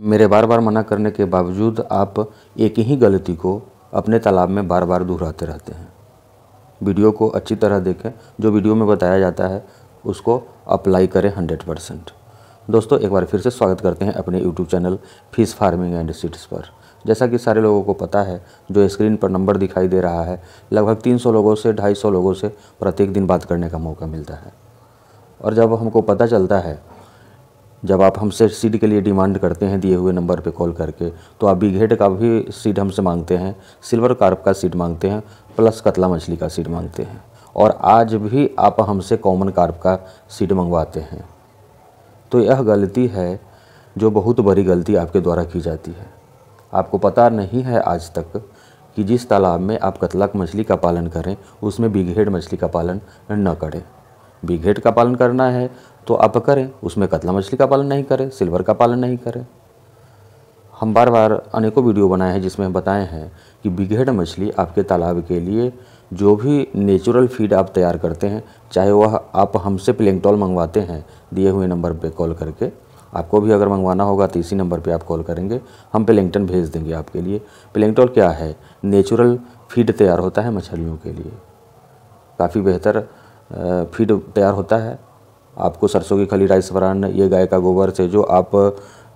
मेरे बार बार मना करने के बावजूद आप एक ही गलती को अपने तालाब में बार बार दोहराते रहते हैं वीडियो को अच्छी तरह देखें जो वीडियो में बताया जाता है उसको अप्लाई करें हंड्रेड परसेंट दोस्तों एक बार फिर से स्वागत करते हैं अपने YouTube channel fish farming and seeds पर जैसा कि सारे लोगों को पता है जो स्क्रीन पर नंबर दिखाई दे रहा है लगभग 300 लोगों से 250 लोगों से प्रत्येक दिन बात करने का मौका मिलता है और जब हमको पता चलता है जब आप हमसे सीट के लिए डिमांड करते हैं दिए हुए नंबर पे कॉल करके तो आप बिघेट का भी सीट हमसे मांगते हैं सिल्वर कार्प का सीट मांगते हैं प्लस कतला मछली का सीट मांगते हैं और आज भी आप हमसे कॉमन कार्प का सीट मंगवाते हैं तो यह गलती है जो बहुत बड़ी गलती आपके द्वारा की जाती है आपको पता नहीं है आज तक कि जिस तालाब में आप कतलाक मछली का पालन करें उसमें बिघेड मछली का पालन न करें बिघेड का पालन करना है तो आप करें उसमें कतला मछली का पालन नहीं करें सिल्वर का पालन नहीं करें हम बार बार अनेकों वीडियो बनाए हैं जिसमें बताए हैं कि बिगेड मछली आपके तालाब के लिए जो भी नेचुरल फीड आप तैयार करते हैं चाहे वह आप हमसे प्लेंगटॉल मंगवाते हैं दिए हुए नंबर पर कॉल करके आपको भी अगर मंगवाना होगा तो इसी नंबर पे आप कॉल करेंगे हम प्लेंगटन भेज देंगे आपके लिए प्लेंगटॉल क्या है नेचुरल फीड तैयार होता है मछलियों के लिए काफ़ी बेहतर फीड तैयार होता है आपको सरसों की खली राइस वरान ये गाय का गोबर से जो आप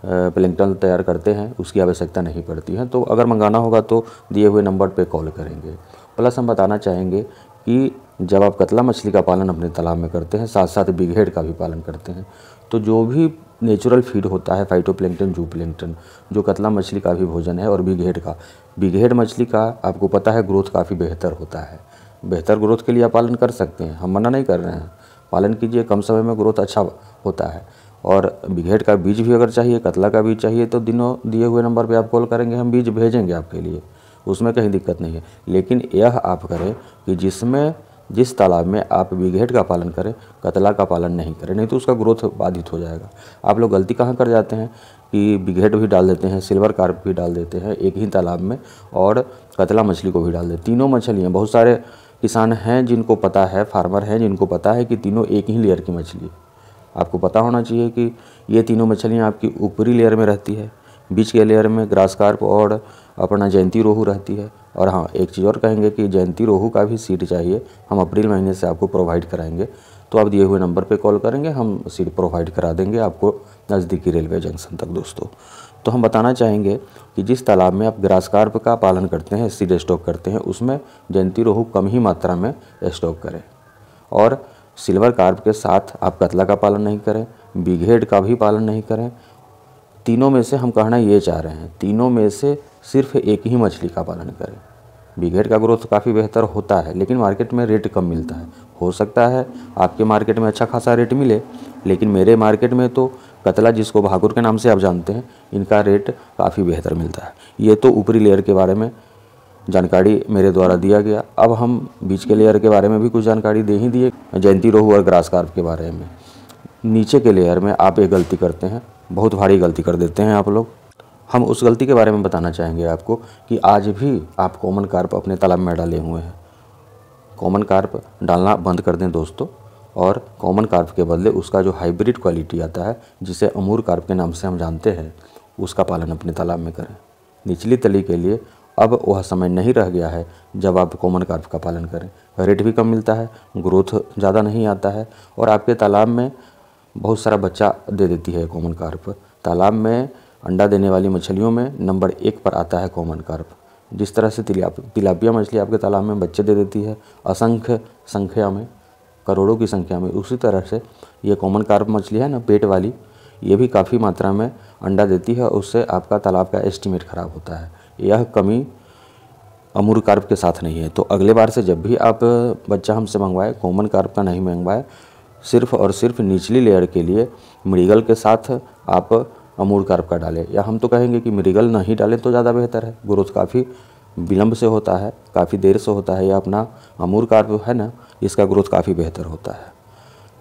प्लिंगटन तैयार करते हैं उसकी आवश्यकता नहीं पड़ती है तो अगर मंगाना होगा तो दिए हुए नंबर पर कॉल करेंगे प्लस हम बताना चाहेंगे कि जब आप कतला मछली का पालन अपने तालाब में करते हैं साथ साथ बिघेड़ का भी पालन करते हैं तो जो भी नेचुरल फीड होता है फाइटो जू जूप्लैंकटन जो कतला मछली का भी भोजन है और बिघेड़ का बिघेड़ मछली का आपको पता है ग्रोथ काफ़ी बेहतर होता है बेहतर ग्रोथ के लिए आप पालन कर सकते हैं हम मना नहीं कर रहे हैं पालन कीजिए कम समय में ग्रोथ अच्छा होता है और बिघेट का बीज भी अगर चाहिए कतला का बीज चाहिए तो दिनों दिए हुए नंबर पर आप कॉल करेंगे हम बीज भेजेंगे आपके लिए उसमें कहीं दिक्कत नहीं है लेकिन यह आप करें कि जिसमें जिस तालाब में आप बिघेट का पालन करें कतला का पालन नहीं करें नहीं तो उसका ग्रोथ बाधित हो जाएगा आप लोग गलती कहाँ कर जाते हैं कि बिघेट भी डाल देते हैं सिल्वर कार्प भी डाल देते हैं एक ही तालाब में और कतला मछली को भी डाल देते तीनों मछलियाँ बहुत सारे किसान हैं जिनको पता है फार्मर हैं जिनको पता है कि तीनों एक ही लेयर की मछली आपको पता होना चाहिए कि ये तीनों मछलियाँ आपकी ऊपरी लेयर में रहती है बीच के लेयर में ग्रास कार्प और अपना जयंती रोहू रहती है और हाँ एक चीज़ और कहेंगे कि जयंती रोहू का भी सीट चाहिए हम अप्रैल महीने से आपको प्रोवाइड कराएंगे तो आप दिए हुए नंबर पे कॉल करेंगे हम सीट प्रोवाइड करा देंगे आपको नज़दीकी रेलवे जंक्शन तक दोस्तों तो हम बताना चाहेंगे कि जिस तालाब में आप ग्रास कार्प का पालन करते हैं सीड स्टॉक करते हैं उसमें जयंती रोहू कम ही मात्रा में स्टॉक करें और सिल्वर कार्प के साथ आप कतला का पालन नहीं करें बिघेड का भी पालन नहीं करें तीनों में से हम कहना ये चाह रहे हैं तीनों में से सिर्फ एक ही मछली का पालन करें बिघेड का ग्रोथ काफ़ी बेहतर होता है लेकिन मार्केट में रेट कम मिलता है हो सकता है आपके मार्केट में अच्छा खासा रेट मिले लेकिन मेरे मार्केट में तो कतला जिसको भाकुर के नाम से आप जानते हैं इनका रेट काफ़ी बेहतर मिलता है ये तो ऊपरी लेयर के बारे में जानकारी मेरे द्वारा दिया गया अब हम बीच के लेयर के बारे में भी कुछ जानकारी दे ही दिए जयंती रोहू और ग्रास कार्प के बारे में नीचे के लेयर में आप एक गलती करते हैं बहुत भारी गलती कर देते हैं आप लोग हम उस गलती के बारे में बताना चाहेंगे आपको कि आज भी आप कॉमन कार्प अपने तालाब में डाले हुए हैं कॉमन कार्प डालना बंद कर दें दोस्तों और कॉमन कार्प के बदले उसका जो हाइब्रिड क्वालिटी आता है जिसे अमूर कार्प के नाम से हम जानते हैं उसका पालन अपने तालाब में करें निचली तली के लिए अब वह समय नहीं रह गया है जब आप कॉमन कार्प का पालन करें रेट भी कम मिलता है ग्रोथ ज़्यादा नहीं आता है और आपके तालाब में बहुत सारा बच्चा दे देती है कॉमन कार्प तालाब में अंडा देने वाली मछलियों में नंबर एक पर आता है कॉमन कार्प जिस तरह से तिलापिया मछली आपके तालाब में बच्चे दे देती है असंख्य संख्या में करोड़ों की संख्या में उसी तरह से ये कॉमन कार्प मछली है ना पेट वाली ये भी काफ़ी मात्रा में अंडा देती है उससे आपका तालाब का एस्टिमेट ख़राब होता है यह कमी अमूर कार्प के साथ नहीं है तो अगले बार से जब भी आप बच्चा हमसे मंगवाए कॉमन कार्प का नहीं मंगवाए सिर्फ और सिर्फ निचली लेयर के लिए मृगल के साथ आप अमूर कार्प का डालें या हम तो कहेंगे कि मृगल नहीं डालें तो ज़्यादा बेहतर है ग्रोथ काफ़ी विलम्ब से होता है काफ़ी देर से होता है या अपना अमूर कार्प है ना इसका ग्रोथ काफ़ी बेहतर होता है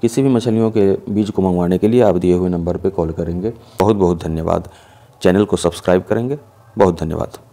किसी भी मछलियों के बीज को मंगवाने के लिए आप दिए हुए नंबर पर कॉल करेंगे बहुत बहुत धन्यवाद चैनल को सब्सक्राइब करेंगे बहुत धन्यवाद